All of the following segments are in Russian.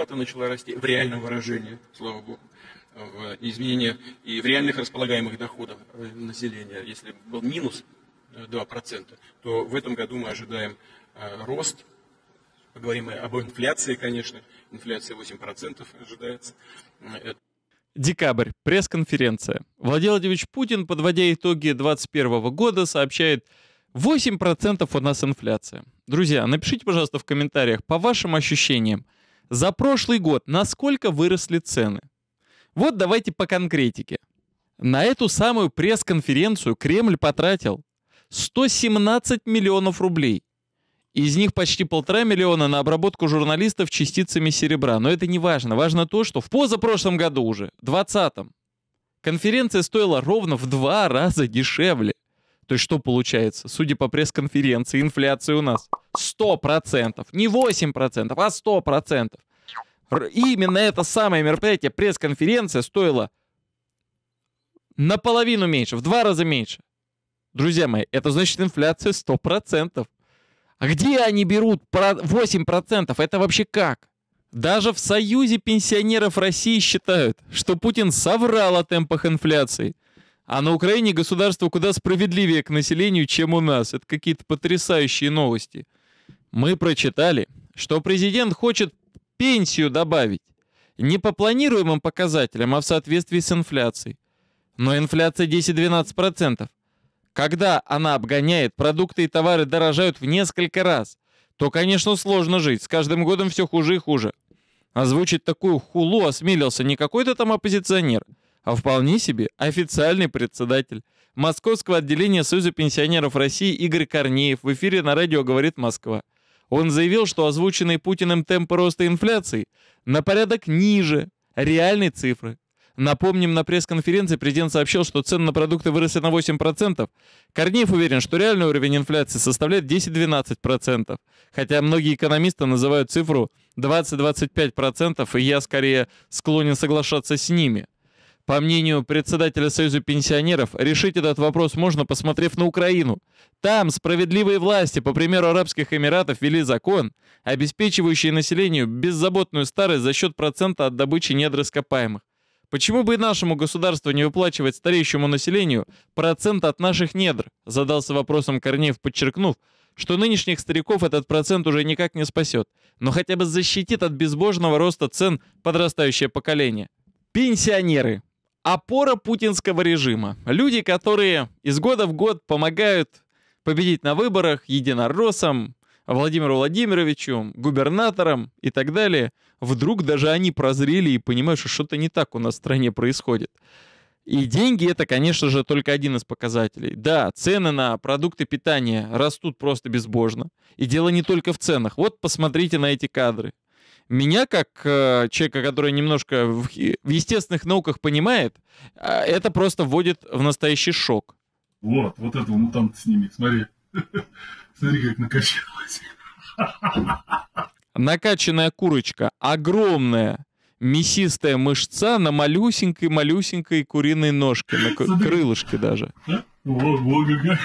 зарплата начала расти в реальном выражении, слава богу в изменения и в реальных располагаемых доходах э, населения. Если был минус 2%, э, то в этом году мы ожидаем э, рост. Поговорим мы об инфляции, конечно. Инфляция 8% ожидается. Декабрь. Пресс-конференция. Владимир Владимирович Путин, подводя итоги 2021 года, сообщает, 8% у нас инфляция. Друзья, напишите, пожалуйста, в комментариях, по вашим ощущениям, за прошлый год насколько выросли цены? Вот давайте по конкретике. На эту самую пресс-конференцию Кремль потратил 117 миллионов рублей. Из них почти полтора миллиона на обработку журналистов частицами серебра. Но это не важно. Важно то, что в позапрошлом году уже, 20-м, конференция стоила ровно в два раза дешевле. То есть что получается? Судя по пресс-конференции, инфляция у нас 100%. Не 8%, а 100%. И именно это самое мероприятие, пресс-конференция, стоила наполовину меньше, в два раза меньше. Друзья мои, это значит инфляция 100%. А где они берут 8%? Это вообще как? Даже в Союзе пенсионеров России считают, что Путин соврал о темпах инфляции – а на Украине государство куда справедливее к населению, чем у нас. Это какие-то потрясающие новости. Мы прочитали, что президент хочет пенсию добавить. Не по планируемым показателям, а в соответствии с инфляцией. Но инфляция 10-12%. Когда она обгоняет, продукты и товары дорожают в несколько раз, то, конечно, сложно жить. С каждым годом все хуже и хуже. Озвучить такую хулу осмелился не какой-то там оппозиционер – а вполне себе официальный председатель. Московского отделения Союза пенсионеров России Игорь Корнеев в эфире на радио «Говорит Москва». Он заявил, что озвученные Путиным темпы роста инфляции на порядок ниже реальной цифры. Напомним, на пресс-конференции президент сообщил, что цены на продукты выросли на 8%. Корнеев уверен, что реальный уровень инфляции составляет 10-12%, хотя многие экономисты называют цифру 20-25%, и я скорее склонен соглашаться с ними. По мнению председателя Союза пенсионеров, решить этот вопрос можно, посмотрев на Украину. Там справедливые власти, по примеру Арабских Эмиратов, ввели закон, обеспечивающий населению беззаботную старость за счет процента от добычи недр ископаемых. Почему бы и нашему государству не выплачивать стареющему населению процент от наших недр? Задался вопросом Корнеев, подчеркнув, что нынешних стариков этот процент уже никак не спасет, но хотя бы защитит от безбожного роста цен подрастающее поколение. Пенсионеры! опора путинского режима. Люди, которые из года в год помогают победить на выборах единороссам, Владимиру Владимировичу, губернаторам и так далее, вдруг даже они прозрели и понимают, что что-то не так у нас в стране происходит. И деньги это, конечно же, только один из показателей. Да, цены на продукты питания растут просто безбожно. И дело не только в ценах. Вот посмотрите на эти кадры меня, как э, человека, который немножко в, в естественных науках понимает, э, это просто вводит в настоящий шок. Вот, вот этого мутанта сними, смотри. Смотри, как накачалась. Накачанная курочка, огромная, мясистая мышца на малюсенькой-малюсенькой куриной ножке, на крылышке даже. А? Вот, Ого, какая...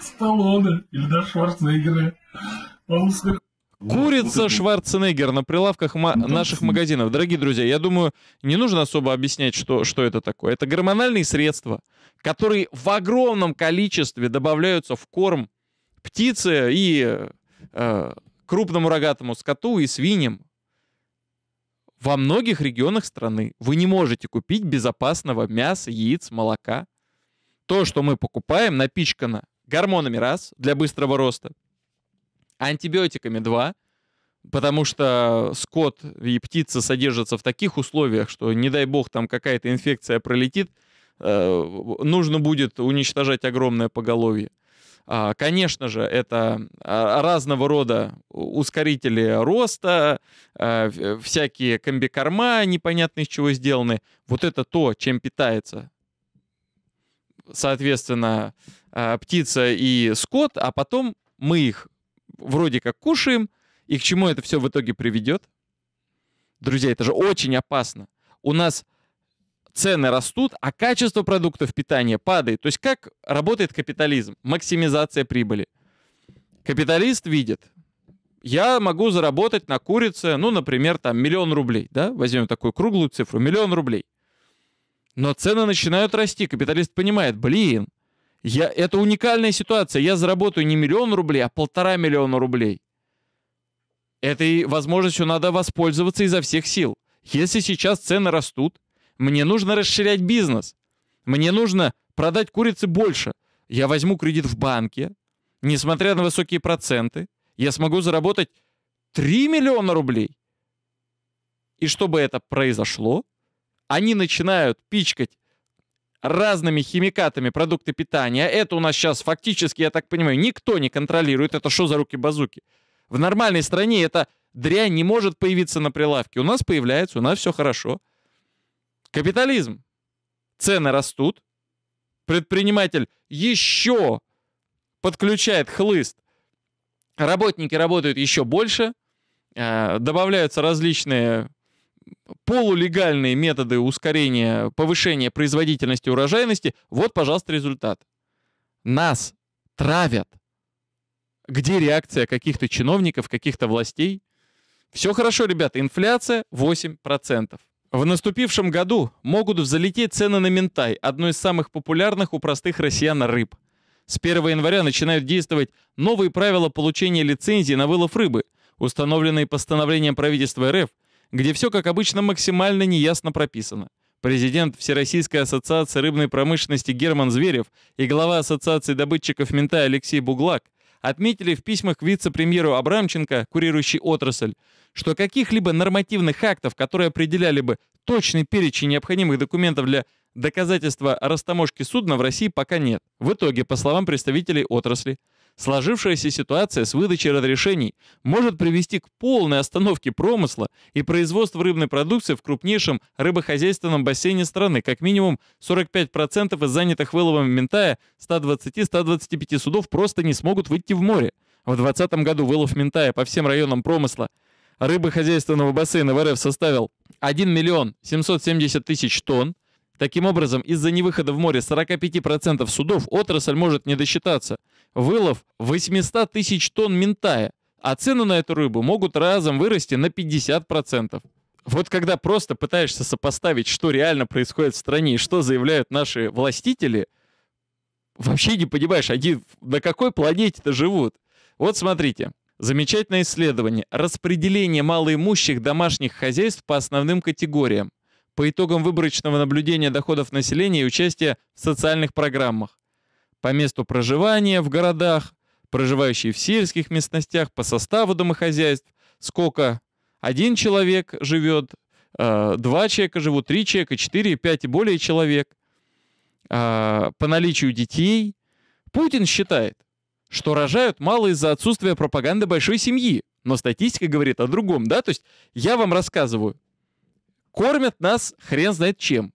Сталлоне или даже Шварценеггера. Он Курица Шварценеггер на прилавках ну, наших магазинов. Дорогие друзья, я думаю, не нужно особо объяснять, что, что это такое. Это гормональные средства, которые в огромном количестве добавляются в корм птицы и э, крупному рогатому скоту и свиньям. Во многих регионах страны вы не можете купить безопасного мяса, яиц, молока. То, что мы покупаем, напичкано гормонами раз для быстрого роста, антибиотиками 2, потому что скот и птица содержатся в таких условиях, что, не дай бог, там какая-то инфекция пролетит, э, нужно будет уничтожать огромное поголовье. А, конечно же, это а, разного рода ускорители роста, а, всякие комбикорма непонятно из чего сделаны. Вот это то, чем питается, соответственно, птица и скот, а потом мы их вроде как кушаем, и к чему это все в итоге приведет? Друзья, это же очень опасно. У нас цены растут, а качество продуктов питания падает. То есть как работает капитализм? Максимизация прибыли. Капиталист видит, я могу заработать на курице, ну, например, там миллион рублей, да, возьмем такую круглую цифру, миллион рублей. Но цены начинают расти, капиталист понимает, блин, я, это уникальная ситуация. Я заработаю не миллион рублей, а полтора миллиона рублей. Этой возможностью надо воспользоваться изо всех сил. Если сейчас цены растут, мне нужно расширять бизнес. Мне нужно продать курицы больше. Я возьму кредит в банке. Несмотря на высокие проценты, я смогу заработать 3 миллиона рублей. И чтобы это произошло, они начинают пичкать разными химикатами продукты питания. Это у нас сейчас фактически, я так понимаю, никто не контролирует. Это что за руки-базуки? В нормальной стране это дрянь не может появиться на прилавке. У нас появляется, у нас все хорошо. Капитализм. Цены растут. Предприниматель еще подключает хлыст. Работники работают еще больше. Э, добавляются различные полулегальные методы ускорения, повышения производительности урожайности, вот, пожалуйста, результат. Нас травят. Где реакция каких-то чиновников, каких-то властей? Все хорошо, ребята, инфляция 8%. В наступившем году могут взлететь цены на ментай, одно из самых популярных у простых россиян рыб. С 1 января начинают действовать новые правила получения лицензии на вылов рыбы, установленные постановлением правительства РФ, где все, как обычно, максимально неясно прописано. Президент Всероссийской ассоциации рыбной промышленности Герман Зверев и глава Ассоциации добытчиков мента Алексей Буглак отметили в письмах вице-премьеру Абрамченко, курирующий отрасль, что каких-либо нормативных актов, которые определяли бы точный перечень необходимых документов для доказательства растаможки судна в России пока нет. В итоге, по словам представителей отрасли, Сложившаяся ситуация с выдачей разрешений может привести к полной остановке промысла и производства рыбной продукции в крупнейшем рыбохозяйственном бассейне страны, как минимум 45% из занятых выловом ментая 120-125 судов просто не смогут выйти в море. В 2020 году вылов ментая по всем районам промысла рыбохозяйственного бассейна в РФ составил 1 миллион 770 тысяч тонн, Таким образом, из-за невыхода в море 45% судов отрасль может не досчитаться. Вылов 800 тысяч тонн ментая, а цены на эту рыбу могут разом вырасти на 50%. Вот когда просто пытаешься сопоставить, что реально происходит в стране и что заявляют наши властители, вообще не понимаешь, они на какой планете-то живут. Вот смотрите, замечательное исследование. Распределение малоимущих домашних хозяйств по основным категориям по итогам выборочного наблюдения доходов населения и участия в социальных программах. По месту проживания в городах, проживающие в сельских местностях, по составу домохозяйств, сколько один человек живет, э, два человека живут, три человека, четыре, пять и более человек, а, по наличию детей. Путин считает, что рожают мало из-за отсутствия пропаганды большой семьи. Но статистика говорит о другом, да? То есть я вам рассказываю, кормят нас хрен знает чем.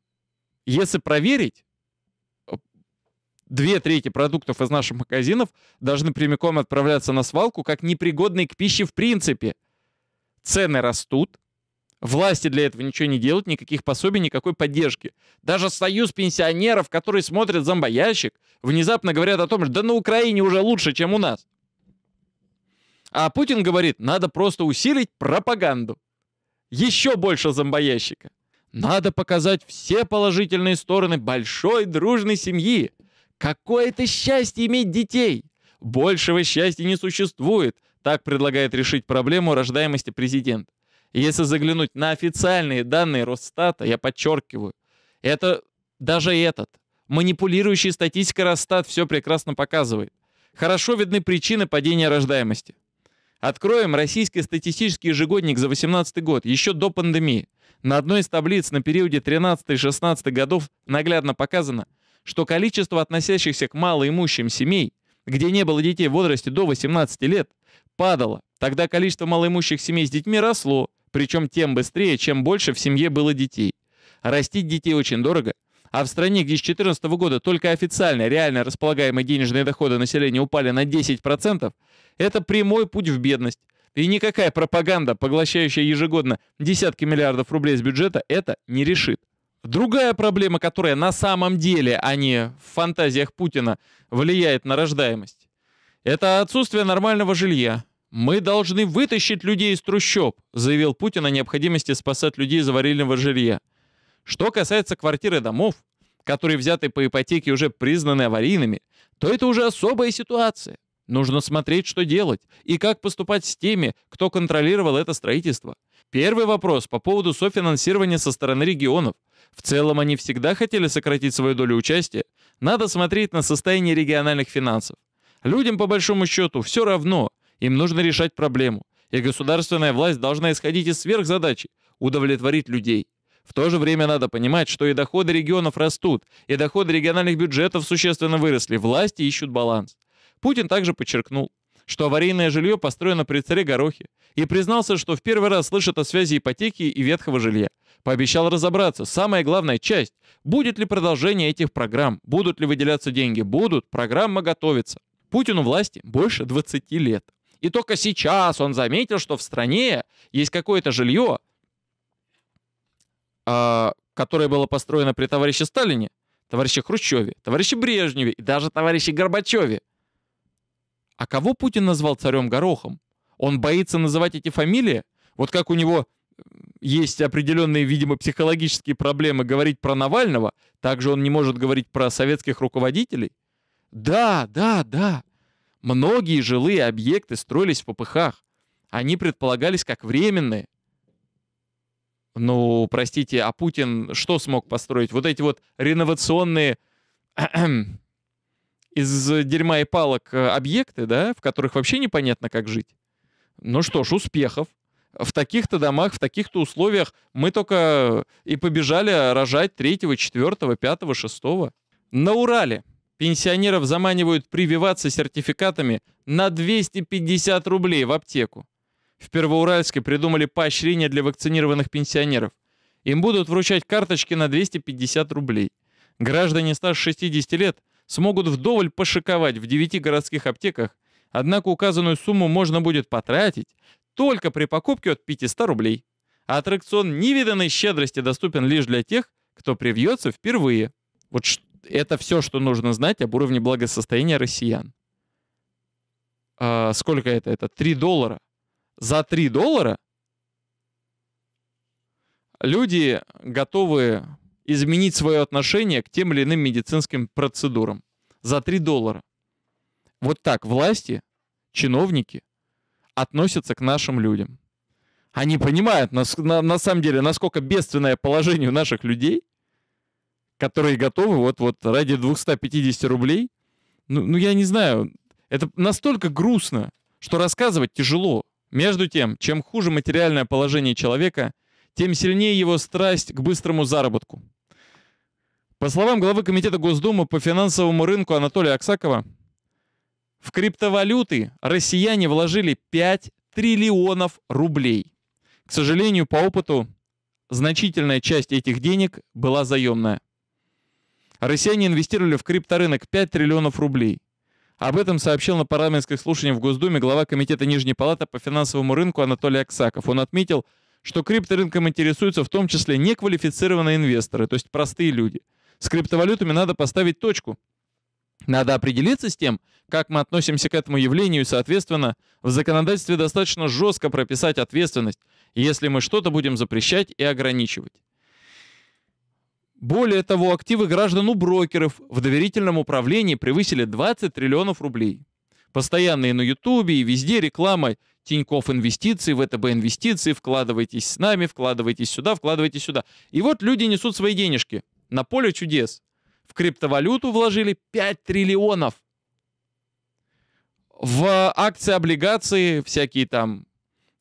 Если проверить, две трети продуктов из наших магазинов должны прямиком отправляться на свалку как непригодные к пище в принципе. Цены растут, власти для этого ничего не делают, никаких пособий, никакой поддержки. Даже союз пенсионеров, которые смотрят зомбоящик, внезапно говорят о том, что да на Украине уже лучше, чем у нас. А Путин говорит, надо просто усилить пропаганду еще больше зомбоящика. Надо показать все положительные стороны большой дружной семьи. Какое это счастье иметь детей! Большего счастья не существует, так предлагает решить проблему рождаемости президент. Если заглянуть на официальные данные Росстата, я подчеркиваю, это даже этот, манипулирующий статистика Росстат все прекрасно показывает. Хорошо видны причины падения рождаемости. Откроем российский статистический ежегодник за 2018 год, еще до пандемии. На одной из таблиц на периоде 13-16 годов наглядно показано, что количество относящихся к малоимущим семей, где не было детей в возрасте до 18 лет, падало. Тогда количество малоимущих семей с детьми росло, причем тем быстрее, чем больше в семье было детей. Растить детей очень дорого – а в стране, где с 2014 года только официально реально располагаемые денежные доходы населения упали на 10%, это прямой путь в бедность. И никакая пропаганда, поглощающая ежегодно десятки миллиардов рублей с бюджета, это не решит. Другая проблема, которая на самом деле, а не в фантазиях Путина, влияет на рождаемость, это отсутствие нормального жилья. «Мы должны вытащить людей из трущоб», заявил Путин о необходимости спасать людей из аварийного жилья. Что касается квартир и домов, которые взяты по ипотеке уже признаны аварийными, то это уже особая ситуация. Нужно смотреть, что делать, и как поступать с теми, кто контролировал это строительство. Первый вопрос по поводу софинансирования со стороны регионов. В целом они всегда хотели сократить свою долю участия. Надо смотреть на состояние региональных финансов. Людям, по большому счету, все равно. Им нужно решать проблему. И государственная власть должна исходить из сверхзадачи – удовлетворить людей. В то же время надо понимать, что и доходы регионов растут, и доходы региональных бюджетов существенно выросли, власти ищут баланс. Путин также подчеркнул, что аварийное жилье построено при царе Горохе, и признался, что в первый раз слышит о связи ипотеки и ветхого жилья. Пообещал разобраться. Самая главная часть – будет ли продолжение этих программ, будут ли выделяться деньги, будут, программа готовится. Путину власти больше 20 лет. И только сейчас он заметил, что в стране есть какое-то жилье, а, которое было построено при товарище Сталине, товарище Хрущеве, товарище Брежневе и даже товарище Горбачеве. А кого Путин назвал царем Горохом? Он боится называть эти фамилии? Вот как у него э, есть определенные, видимо, психологические проблемы говорить про Навального, также он не может говорить про советских руководителей? Да, да, да. Многие жилые объекты строились в попыхах. Они предполагались как временные. Ну, простите, а Путин что смог построить? Вот эти вот реновационные из дерьма и палок э, объекты, да, в которых вообще непонятно, как жить. Ну что ж, успехов. В таких-то домах, в таких-то условиях мы только и побежали рожать третьего, четвертого, пятого, шестого. На Урале пенсионеров заманивают прививаться сертификатами на 250 рублей в аптеку. В Первоуральске придумали поощрение для вакцинированных пенсионеров. Им будут вручать карточки на 250 рублей. Граждане старше 60 лет смогут вдоволь пошиковать в 9 городских аптеках, однако указанную сумму можно будет потратить только при покупке от 500 рублей. А аттракцион невиданной щедрости доступен лишь для тех, кто привьется впервые. Вот это все, что нужно знать об уровне благосостояния россиян. А сколько это? Это 3 доллара за 3 доллара люди готовы изменить свое отношение к тем или иным медицинским процедурам. За 3 доллара. Вот так власти, чиновники относятся к нашим людям. Они понимают, на, на, на самом деле, насколько бедственное положение у наших людей, которые готовы вот, вот ради 250 рублей. Ну, ну, я не знаю, это настолько грустно, что рассказывать тяжело. Между тем, чем хуже материальное положение человека, тем сильнее его страсть к быстрому заработку. По словам главы Комитета Госдумы по финансовому рынку Анатолия Аксакова, в криптовалюты россияне вложили 5 триллионов рублей. К сожалению, по опыту, значительная часть этих денег была заемная. Россияне инвестировали в крипторынок 5 триллионов рублей. Об этом сообщил на парламентских слушаниях в Госдуме глава Комитета Нижней Палаты по финансовому рынку Анатолий Аксаков. Он отметил, что крипторынком интересуются в том числе неквалифицированные инвесторы, то есть простые люди. С криптовалютами надо поставить точку. Надо определиться с тем, как мы относимся к этому явлению, и, соответственно, в законодательстве достаточно жестко прописать ответственность, если мы что-то будем запрещать и ограничивать. Более того, активы граждан у брокеров в доверительном управлении превысили 20 триллионов рублей. Постоянные на Ютубе и везде реклама Тиньков инвестиции, ВТБ инвестиции, вкладывайтесь с нами, вкладывайтесь сюда, вкладывайтесь сюда. И вот люди несут свои денежки на поле чудес. В криптовалюту вложили 5 триллионов. В акции, облигации, всякие там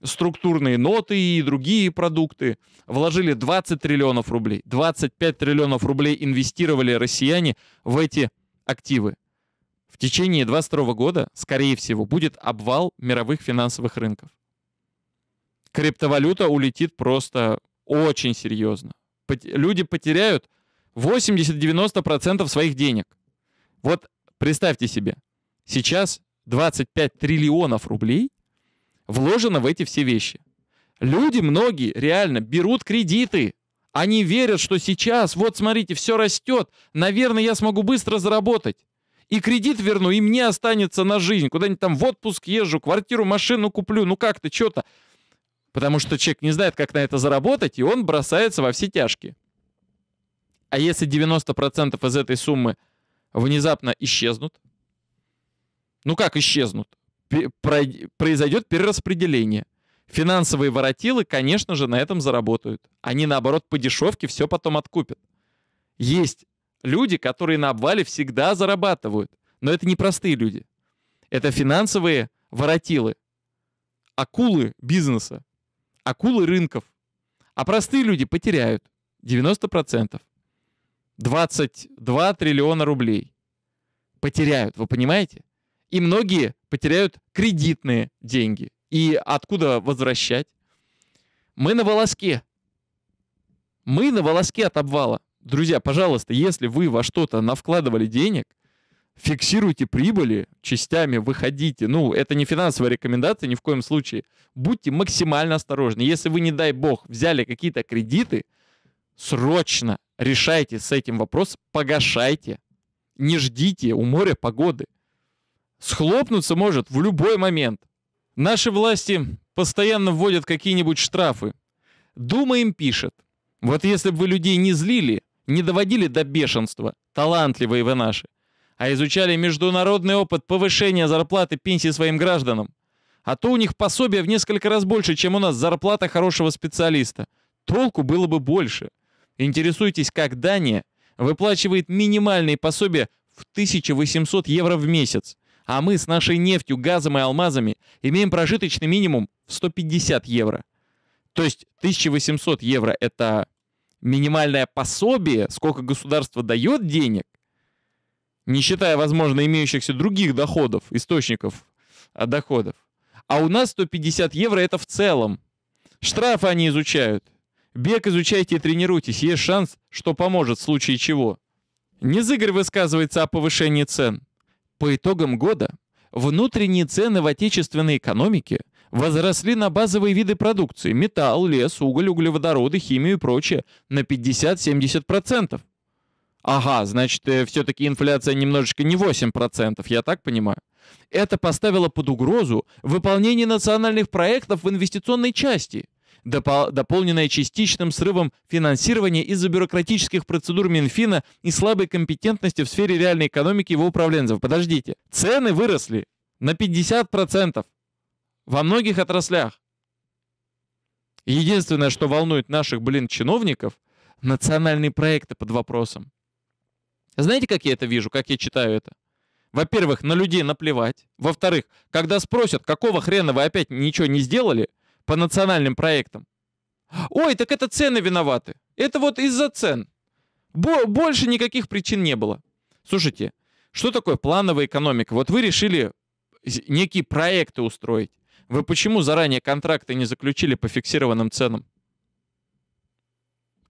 структурные ноты и другие продукты, вложили 20 триллионов рублей. 25 триллионов рублей инвестировали россияне в эти активы. В течение 2022 года, скорее всего, будет обвал мировых финансовых рынков. Криптовалюта улетит просто очень серьезно. Люди потеряют 80-90% своих денег. Вот представьте себе, сейчас 25 триллионов рублей вложено в эти все вещи. Люди многие реально берут кредиты. Они верят, что сейчас, вот смотрите, все растет, наверное, я смогу быстро заработать. И кредит верну, и мне останется на жизнь. Куда-нибудь там в отпуск езжу, квартиру, машину куплю, ну как-то, что-то. Потому что человек не знает, как на это заработать, и он бросается во все тяжкие. А если 90% из этой суммы внезапно исчезнут? Ну как исчезнут? произойдет перераспределение. Финансовые воротилы, конечно же, на этом заработают. Они, наоборот, по дешевке все потом откупят. Есть люди, которые на обвале всегда зарабатывают. Но это не простые люди. Это финансовые воротилы. Акулы бизнеса. Акулы рынков. А простые люди потеряют 90%. 22 триллиона рублей. Потеряют, вы понимаете? и многие потеряют кредитные деньги. И откуда возвращать? Мы на волоске. Мы на волоске от обвала. Друзья, пожалуйста, если вы во что-то навкладывали денег, фиксируйте прибыли, частями выходите. Ну, это не финансовая рекомендация ни в коем случае. Будьте максимально осторожны. Если вы, не дай бог, взяли какие-то кредиты, срочно решайте с этим вопрос, погашайте. Не ждите у моря погоды схлопнуться может в любой момент. Наши власти постоянно вводят какие-нибудь штрафы. Дума им пишет. Вот если бы вы людей не злили, не доводили до бешенства, талантливые вы наши, а изучали международный опыт повышения зарплаты пенсии своим гражданам, а то у них пособие в несколько раз больше, чем у нас зарплата хорошего специалиста. Толку было бы больше. Интересуйтесь, как Дания выплачивает минимальные пособия в 1800 евро в месяц, а мы с нашей нефтью, газом и алмазами имеем прожиточный минимум в 150 евро. То есть 1800 евро — это минимальное пособие, сколько государство дает денег, не считая, возможно, имеющихся других доходов, источников а, доходов. А у нас 150 евро — это в целом. Штрафы они изучают. Бег изучайте и тренируйтесь, есть шанс, что поможет в случае чего. Не Незыгорь высказывается о повышении цен. По итогам года внутренние цены в отечественной экономике возросли на базовые виды продукции – металл, лес, уголь, углеводороды, химию и прочее – на 50-70%. Ага, значит, э, все-таки инфляция немножечко не 8%, я так понимаю. Это поставило под угрозу выполнение национальных проектов в инвестиционной части – допол дополненная частичным срывом финансирования из-за бюрократических процедур Минфина и слабой компетентности в сфере реальной экономики его управленцев. Подождите, цены выросли на 50% во многих отраслях. Единственное, что волнует наших, блин, чиновников, национальные проекты под вопросом. Знаете, как я это вижу, как я читаю это? Во-первых, на людей наплевать. Во-вторых, когда спросят, какого хрена вы опять ничего не сделали – по национальным проектам. Ой, так это цены виноваты. Это вот из-за цен. Бо больше никаких причин не было. Слушайте, что такое плановая экономика? Вот вы решили некие проекты устроить. Вы почему заранее контракты не заключили по фиксированным ценам?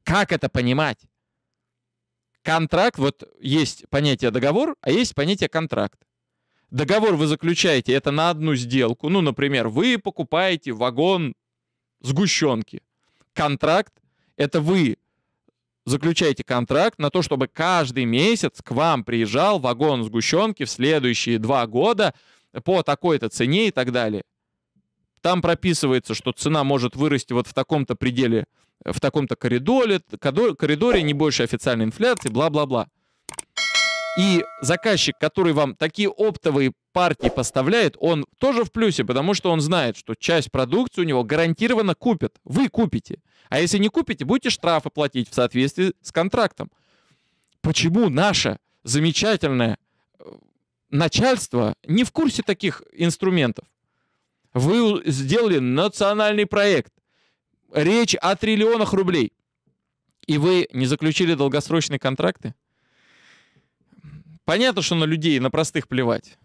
Как это понимать? Контракт, вот есть понятие договор, а есть понятие контракт договор вы заключаете это на одну сделку. Ну, например, вы покупаете вагон сгущенки. Контракт — это вы заключаете контракт на то, чтобы каждый месяц к вам приезжал вагон сгущенки в следующие два года по такой-то цене и так далее. Там прописывается, что цена может вырасти вот в таком-то пределе, в таком-то коридоре, коридоре не больше официальной инфляции, бла-бла-бла. И заказчик, который вам такие оптовые партии поставляет, он тоже в плюсе, потому что он знает, что часть продукции у него гарантированно купят. Вы купите. А если не купите, будете штрафы платить в соответствии с контрактом. Почему наше замечательное э, начальство не в курсе таких инструментов? Вы сделали национальный проект. Речь о триллионах рублей. И вы не заключили долгосрочные контракты? Понятно, что на людей, на простых плевать.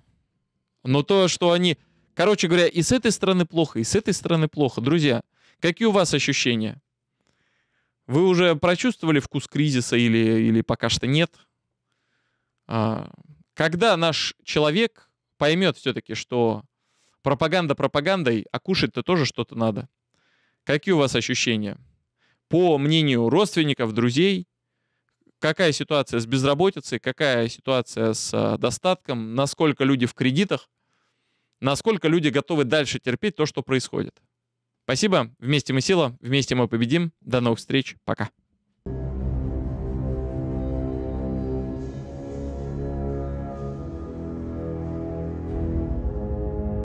Но то, что они... Короче говоря, и с этой стороны плохо, и с этой стороны плохо. Друзья, какие у вас ощущения? Вы уже прочувствовали вкус кризиса или, или пока что нет? А, когда наш человек поймет все-таки, что пропаганда пропагандой, а кушать-то тоже что-то надо. Какие у вас ощущения? По мнению родственников, друзей, какая ситуация с безработицей, какая ситуация с э, достатком, насколько люди в кредитах, насколько люди готовы дальше терпеть то, что происходит. Спасибо. Вместе мы сила, вместе мы победим. До новых встреч. Пока.